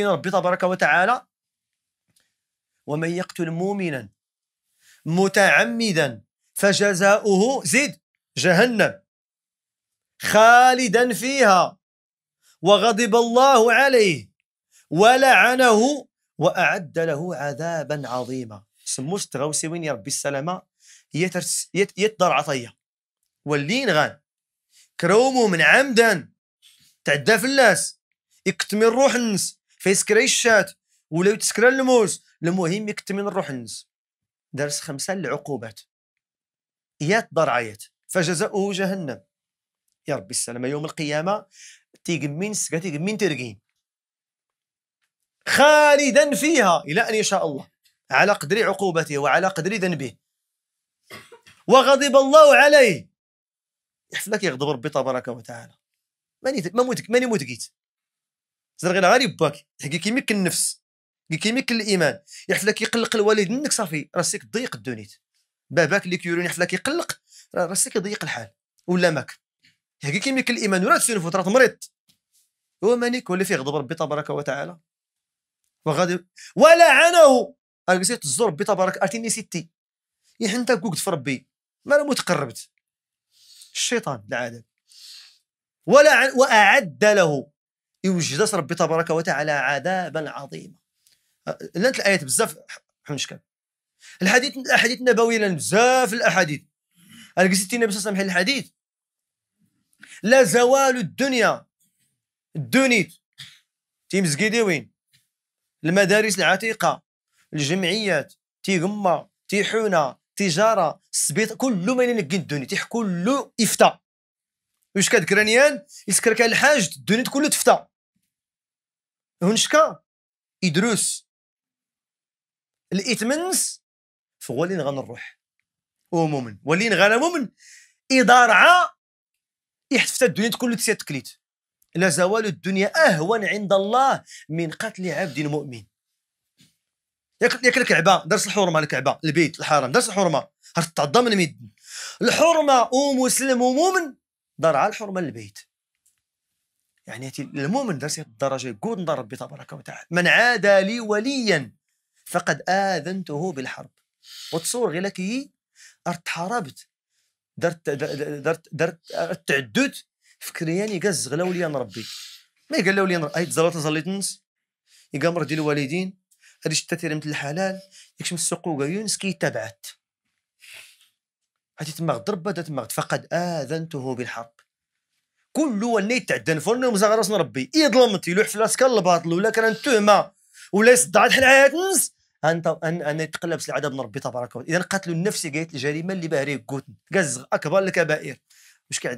ربي تبارك وتعالى ومن يقتل مؤمنا متعمدا فجزاؤه زد جهنم خالدا فيها وغضب الله عليه ولعنه واعد له عذابا عظيما سموش تغوسي وين يا ربي السلامه يترس يت عطيه ولين غان كرومو من عمدا تعدى الناس يكتمي الروح النس فيسكري الشات ولاو يتسكر الموز المهم من الروح النز درس خمسه العقوبات يا ضرعيات فجزاؤه جهنم يا ربي السلام يوم القيامه تيقمين سكا تيقمين ترقين خالدا فيها الى ان يشاء الله على قدر عقوبته وعلى قدر ذنبه وغضب الله عليه يحفلك يغضب ربي تبارك وتعالى ماني ماني موتقيت زاد غير غير يباك كيميك النفس كيميك الايمان يحفله كيقلق الوالد منك صافي راسك ضيق الدونيت باباك اللي كيوريني حفله كيقلق راسك يضيق الحال ولا ماك هكي كيميك الايمان ولا تسينفوت راه مريض هو مانيك ولا فيه غضب ربي تبارك وتعالى وغادي ولعنه قال قلت الزور ربي تبارك اعطيني ستي يحن انت كوكت في ربي ما انا متقربت الشيطان العادل ولا واعد له يوجد ربي تبارك وتعالى عذابا عظيما أه، لانت الايات بزاف شكل الحديث الاحاديث النبويه لان بزاف الاحاديث انا قلت النبي صلى الله عليه الحديث لا زوال الدنيا الدنيت تيمز وين المدارس العتيقه الجمعيات تيغما تيحونه تجاره سبيط كل ما ينقي الدنيا تيح كله يفتى واش كتكرانيان يسكر كان الحاج الدنيا كله تفتى هنشكا يدرس الاتمنس فولين غنروح عموما ولين غانا مؤمن إدارة يحتفت الدنيا تكون تسير تكليت لا زوال الدنيا أهون عند الله من قتل عبد مؤمن ياك الكعبه درس الحرمه الكعبه البيت الحرام درس الحرمه هرت تعظم الميد الحرمه ومسلم ومؤمن دار على الحرمه البيت يعني المؤمن درس الدرجة يقول نضر ربي تبارك وتعالى من عادى لي وليا فقد آذنته بالحرب وتصور غير كي أرت حاربت درت درت درت تعدد فكرياني يعني قز غلاو لي نربي ما قال لي هاي تزلط زليت نص يقام ردي الوالدين هذه شتا مثل الحلال يكشم السوق يونس كي تبعت هاتي تما ضربة تما فقد آذنته بالحرب كل وانا يتعدى فرن ومزاغ راس نربي يظلمت يلوح في لاسكا الباطل ولا كان التهمه ولا يصدع حل الحلعات نس انت ان ان يتقلب سلعه من ربي تبارك وتعالى اذا قتل النفس قالت الجريمه اللي باهري قوت كاز اكبر الكبائر مش كاع